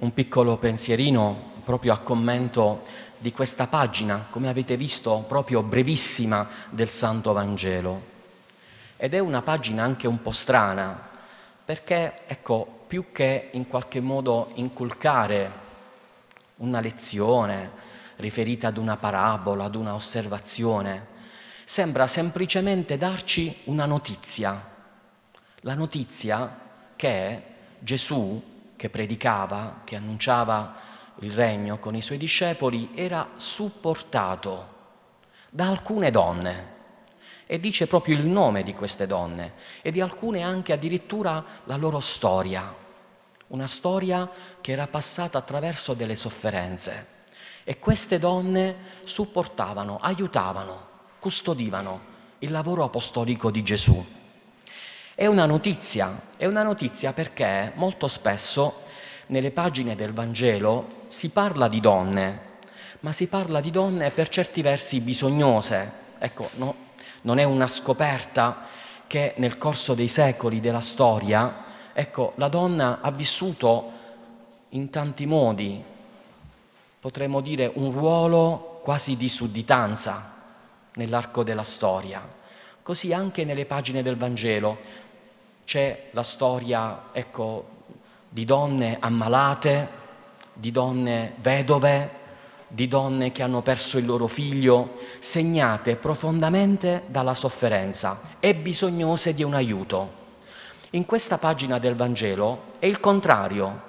un piccolo pensierino proprio a commento di questa pagina, come avete visto, proprio brevissima del Santo Vangelo. Ed è una pagina anche un po' strana, perché, ecco, più che in qualche modo inculcare una lezione riferita ad una parabola, ad una osservazione, sembra semplicemente darci una notizia. La notizia che Gesù che predicava, che annunciava il regno con i suoi discepoli, era supportato da alcune donne e dice proprio il nome di queste donne e di alcune anche addirittura la loro storia, una storia che era passata attraverso delle sofferenze e queste donne supportavano, aiutavano, custodivano il lavoro apostolico di Gesù. È una notizia, è una notizia perché molto spesso nelle pagine del Vangelo si parla di donne, ma si parla di donne per certi versi bisognose. Ecco, no, non è una scoperta che nel corso dei secoli della storia, ecco, la donna ha vissuto in tanti modi, potremmo dire un ruolo quasi di sudditanza nell'arco della storia. Così anche nelle pagine del Vangelo c'è la storia ecco, di donne ammalate, di donne vedove, di donne che hanno perso il loro figlio, segnate profondamente dalla sofferenza e bisognose di un aiuto. In questa pagina del Vangelo è il contrario,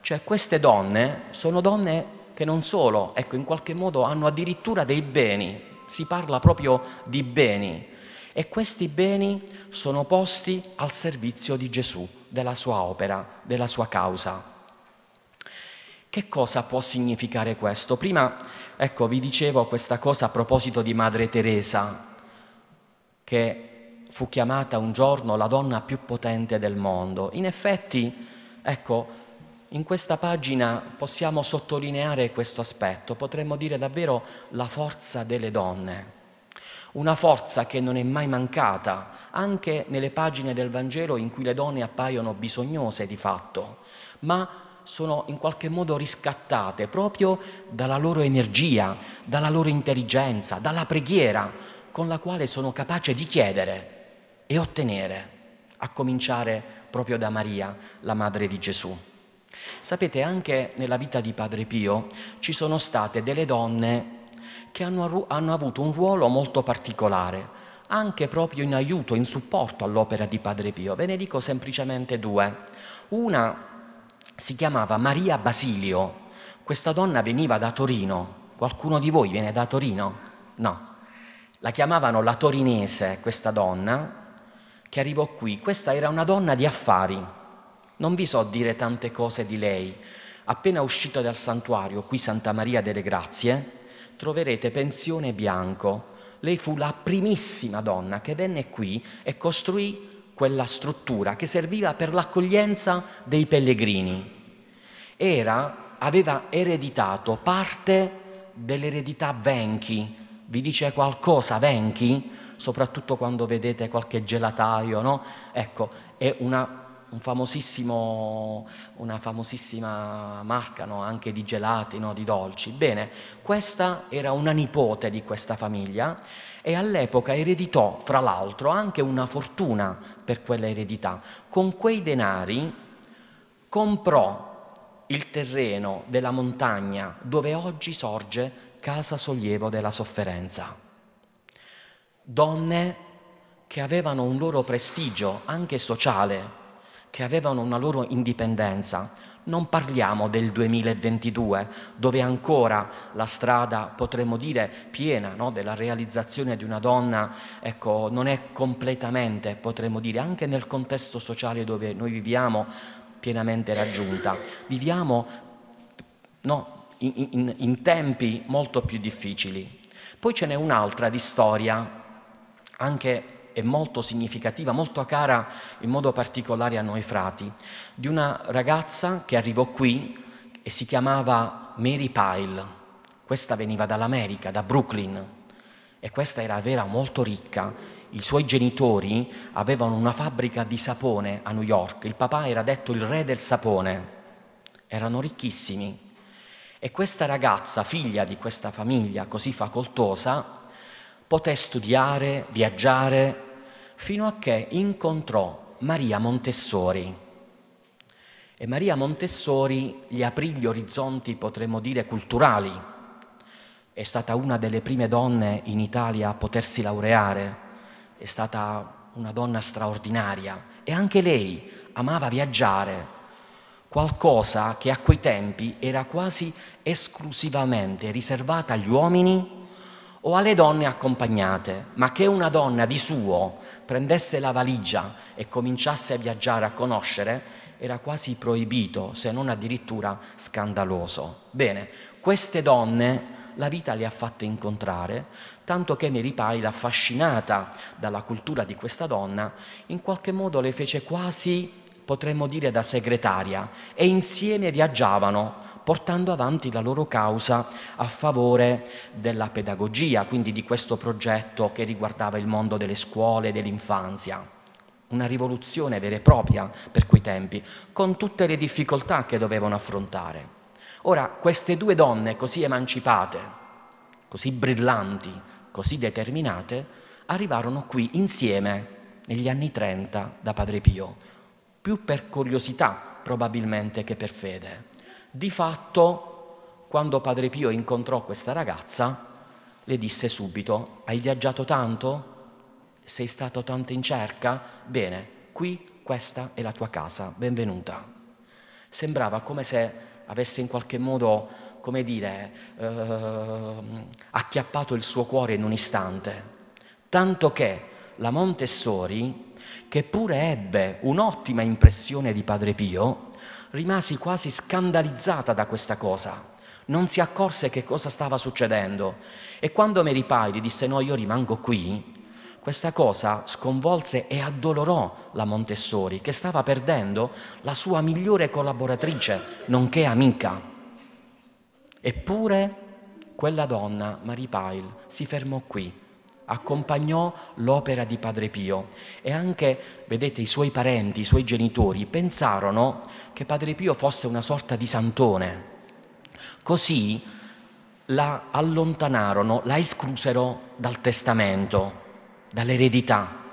cioè queste donne sono donne che non solo, ecco, in qualche modo hanno addirittura dei beni, si parla proprio di beni, e questi beni sono posti al servizio di Gesù, della sua opera, della sua causa. Che cosa può significare questo? Prima, ecco, vi dicevo questa cosa a proposito di Madre Teresa, che fu chiamata un giorno la donna più potente del mondo. In effetti, ecco, in questa pagina possiamo sottolineare questo aspetto, potremmo dire davvero la forza delle donne una forza che non è mai mancata, anche nelle pagine del Vangelo in cui le donne appaiono bisognose di fatto, ma sono in qualche modo riscattate proprio dalla loro energia, dalla loro intelligenza, dalla preghiera con la quale sono capace di chiedere e ottenere, a cominciare proprio da Maria, la madre di Gesù. Sapete, anche nella vita di Padre Pio ci sono state delle donne che hanno, hanno avuto un ruolo molto particolare, anche proprio in aiuto, in supporto all'opera di Padre Pio. Ve ne dico semplicemente due. Una si chiamava Maria Basilio, questa donna veniva da Torino, qualcuno di voi viene da Torino? No. La chiamavano la torinese, questa donna, che arrivò qui. Questa era una donna di affari. Non vi so dire tante cose di lei. Appena uscita dal santuario, qui Santa Maria delle Grazie, troverete Pensione Bianco. Lei fu la primissima donna che venne qui e costruì quella struttura che serviva per l'accoglienza dei pellegrini. Era, aveva ereditato parte dell'eredità Venchi. Vi dice qualcosa Venchi? Soprattutto quando vedete qualche gelataio, no? Ecco, è una un una famosissima marca no? anche di gelati, no? di dolci. Bene, questa era una nipote di questa famiglia e all'epoca ereditò, fra l'altro, anche una fortuna per quella eredità. Con quei denari comprò il terreno della montagna dove oggi sorge Casa Sollievo della Sofferenza. Donne che avevano un loro prestigio anche sociale, che avevano una loro indipendenza. Non parliamo del 2022, dove ancora la strada, potremmo dire, piena no? della realizzazione di una donna, ecco, non è completamente, potremmo dire, anche nel contesto sociale dove noi viviamo, pienamente raggiunta. Viviamo no, in, in, in tempi molto più difficili. Poi ce n'è un'altra di storia, anche è molto significativa, molto cara in modo particolare a noi frati, di una ragazza che arrivò qui e si chiamava Mary Pyle. Questa veniva dall'America, da Brooklyn, e questa era vera molto ricca. I suoi genitori avevano una fabbrica di sapone a New York, il papà era detto il re del sapone, erano ricchissimi. E questa ragazza, figlia di questa famiglia così facoltosa, poté studiare, viaggiare, fino a che incontrò Maria Montessori. E Maria Montessori gli aprì gli orizzonti, potremmo dire, culturali. È stata una delle prime donne in Italia a potersi laureare, è stata una donna straordinaria e anche lei amava viaggiare, qualcosa che a quei tempi era quasi esclusivamente riservata agli uomini o alle donne accompagnate, ma che una donna di suo prendesse la valigia e cominciasse a viaggiare, a conoscere, era quasi proibito, se non addirittura scandaloso. Bene, queste donne la vita le ha fatte incontrare, tanto che Mary Pyle, affascinata dalla cultura di questa donna, in qualche modo le fece quasi potremmo dire da segretaria, e insieme viaggiavano portando avanti la loro causa a favore della pedagogia, quindi di questo progetto che riguardava il mondo delle scuole, e dell'infanzia. Una rivoluzione vera e propria per quei tempi, con tutte le difficoltà che dovevano affrontare. Ora, queste due donne così emancipate, così brillanti, così determinate, arrivarono qui insieme negli anni 30 da Padre Pio più per curiosità probabilmente che per fede. Di fatto, quando Padre Pio incontrò questa ragazza, le disse subito, hai viaggiato tanto? Sei stato tanto in cerca? Bene, qui questa è la tua casa, benvenuta. Sembrava come se avesse in qualche modo, come dire, eh, acchiappato il suo cuore in un istante, tanto che la Montessori, che pure ebbe un'ottima impressione di Padre Pio, rimasi quasi scandalizzata da questa cosa. Non si accorse che cosa stava succedendo e quando Mary Pyle disse no, io rimango qui, questa cosa sconvolse e addolorò la Montessori, che stava perdendo la sua migliore collaboratrice, nonché amica. Eppure quella donna, Mary Pyle, si fermò qui accompagnò l'opera di Padre Pio e anche, vedete, i suoi parenti, i suoi genitori pensarono che Padre Pio fosse una sorta di santone. Così la allontanarono, la esclusero dal testamento, dall'eredità.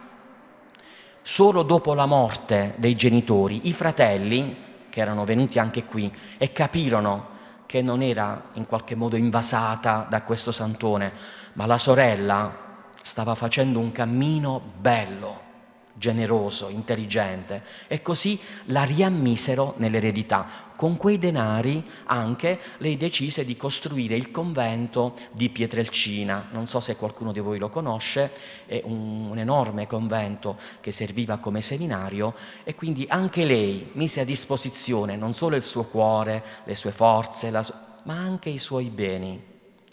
Solo dopo la morte dei genitori, i fratelli, che erano venuti anche qui e capirono che non era in qualche modo invasata da questo santone, ma la sorella stava facendo un cammino bello, generoso, intelligente e così la riammisero nell'eredità. Con quei denari anche lei decise di costruire il convento di Pietrelcina, non so se qualcuno di voi lo conosce, è un, un enorme convento che serviva come seminario e quindi anche lei mise a disposizione non solo il suo cuore, le sue forze, so- ma anche i suoi beni,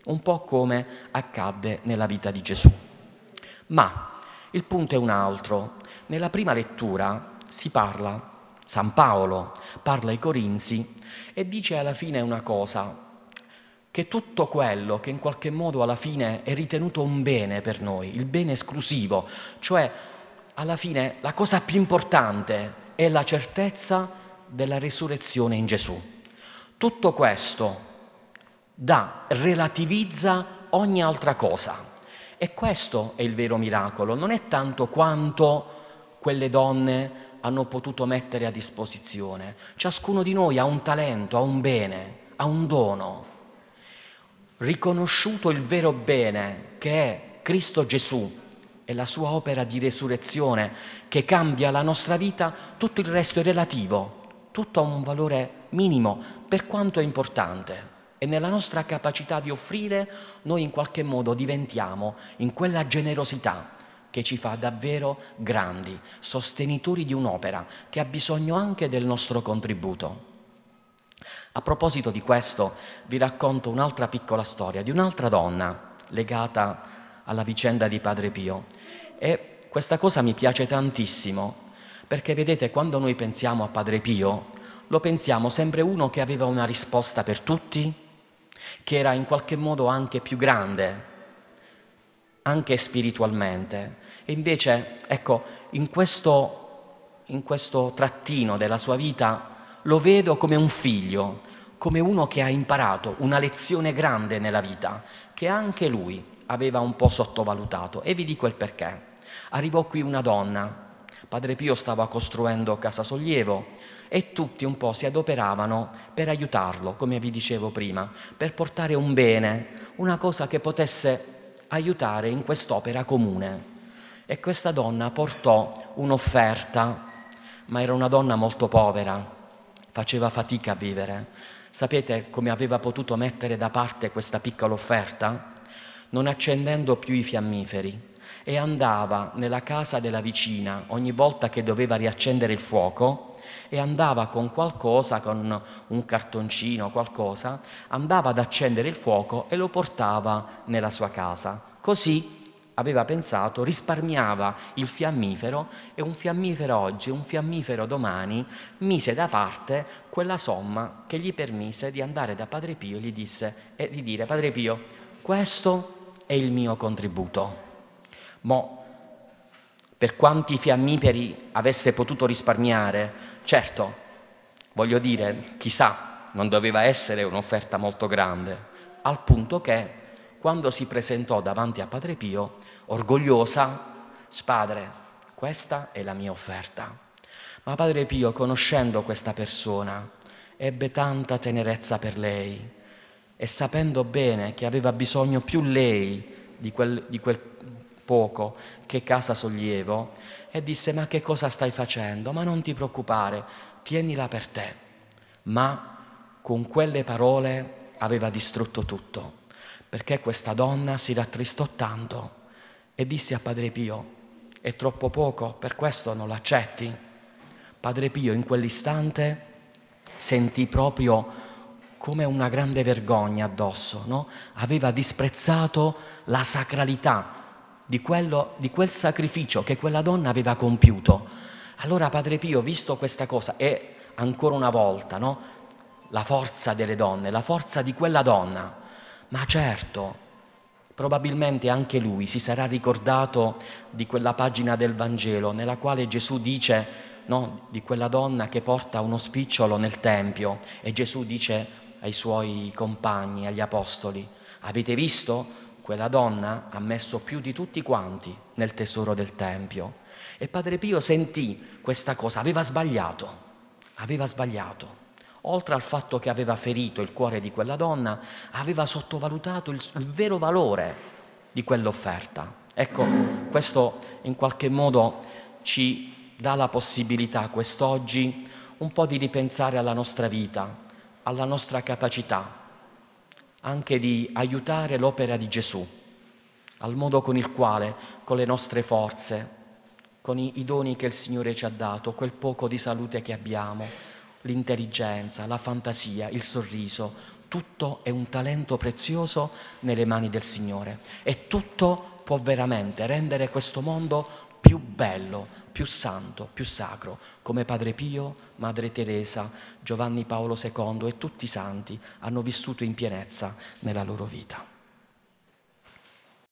un po' come accadde nella vita di Gesù. Ma il punto è un altro. Nella prima lettura si parla, San Paolo parla ai Corinzi e dice alla fine una cosa, che tutto quello che in qualche modo alla fine è ritenuto un bene per noi, il bene esclusivo, cioè alla fine la cosa più importante è la certezza della risurrezione in Gesù. Tutto questo da relativizza ogni altra cosa. E questo è il vero miracolo, non è tanto quanto quelle donne hanno potuto mettere a disposizione. Ciascuno di noi ha un talento, ha un bene, ha un dono. Riconosciuto il vero bene che è Cristo Gesù e la sua opera di resurrezione che cambia la nostra vita, tutto il resto è relativo, tutto ha un valore minimo, per quanto è importante e nella nostra capacità di offrire noi in qualche modo diventiamo in quella generosità che ci fa davvero grandi, sostenitori di un'opera che ha bisogno anche del nostro contributo. A proposito di questo vi racconto un'altra piccola storia di un'altra donna legata alla vicenda di Padre Pio e questa cosa mi piace tantissimo perché vedete quando noi pensiamo a Padre Pio lo pensiamo sempre uno che aveva una risposta per tutti, che era in qualche modo anche più grande, anche spiritualmente. E invece, ecco, in questo, in questo trattino della sua vita lo vedo come un figlio, come uno che ha imparato una lezione grande nella vita, che anche lui aveva un po' sottovalutato. E vi dico il perché. Arrivò qui una donna Padre Pio stava costruendo Casa Sollievo e tutti un po' si adoperavano per aiutarlo, come vi dicevo prima, per portare un bene, una cosa che potesse aiutare in quest'opera comune. E questa donna portò un'offerta, ma era una donna molto povera, faceva fatica a vivere. Sapete come aveva potuto mettere da parte questa piccola offerta? Non accendendo più i fiammiferi e andava nella casa della vicina ogni volta che doveva riaccendere il fuoco e andava con qualcosa, con un cartoncino, qualcosa, andava ad accendere il fuoco e lo portava nella sua casa. Così aveva pensato, risparmiava il fiammifero e un fiammifero oggi, un fiammifero domani, mise da parte quella somma che gli permise di andare da Padre Pio e, gli disse, e di dire Padre Pio, questo è il mio contributo. Mo, per quanti fiammiferi avesse potuto risparmiare, certo, voglio dire, chissà, non doveva essere un'offerta molto grande, al punto che quando si presentò davanti a Padre Pio, orgogliosa, spadre, questa è la mia offerta. Ma Padre Pio, conoscendo questa persona, ebbe tanta tenerezza per lei e sapendo bene che aveva bisogno più lei di quel, di quel poco, che casa sollievo, e disse, ma che cosa stai facendo? Ma non ti preoccupare, tienila per te. Ma con quelle parole aveva distrutto tutto, perché questa donna si rattristò tanto e disse a Padre Pio, è troppo poco, per questo non l'accetti. Padre Pio in quell'istante sentì proprio come una grande vergogna addosso, no? aveva disprezzato la sacralità di, quello, di quel sacrificio che quella donna aveva compiuto. Allora Padre Pio, visto questa cosa, e ancora una volta, no? la forza delle donne, la forza di quella donna, ma certo, probabilmente anche lui si sarà ricordato di quella pagina del Vangelo nella quale Gesù dice no, di quella donna che porta uno spicciolo nel Tempio e Gesù dice ai suoi compagni, agli apostoli, avete visto quella donna ha messo più di tutti quanti nel tesoro del Tempio. E Padre Pio sentì questa cosa, aveva sbagliato, aveva sbagliato. Oltre al fatto che aveva ferito il cuore di quella donna, aveva sottovalutato il, il vero valore di quell'offerta. Ecco, questo in qualche modo ci dà la possibilità quest'oggi un po' di ripensare alla nostra vita, alla nostra capacità, anche di aiutare l'opera di Gesù, al modo con il quale, con le nostre forze, con i, i doni che il Signore ci ha dato, quel poco di salute che abbiamo, l'intelligenza, la fantasia, il sorriso, tutto è un talento prezioso nelle mani del Signore e tutto può veramente rendere questo mondo più bello, più santo, più sacro, come Padre Pio, Madre Teresa, Giovanni Paolo II e tutti i santi hanno vissuto in pienezza nella loro vita.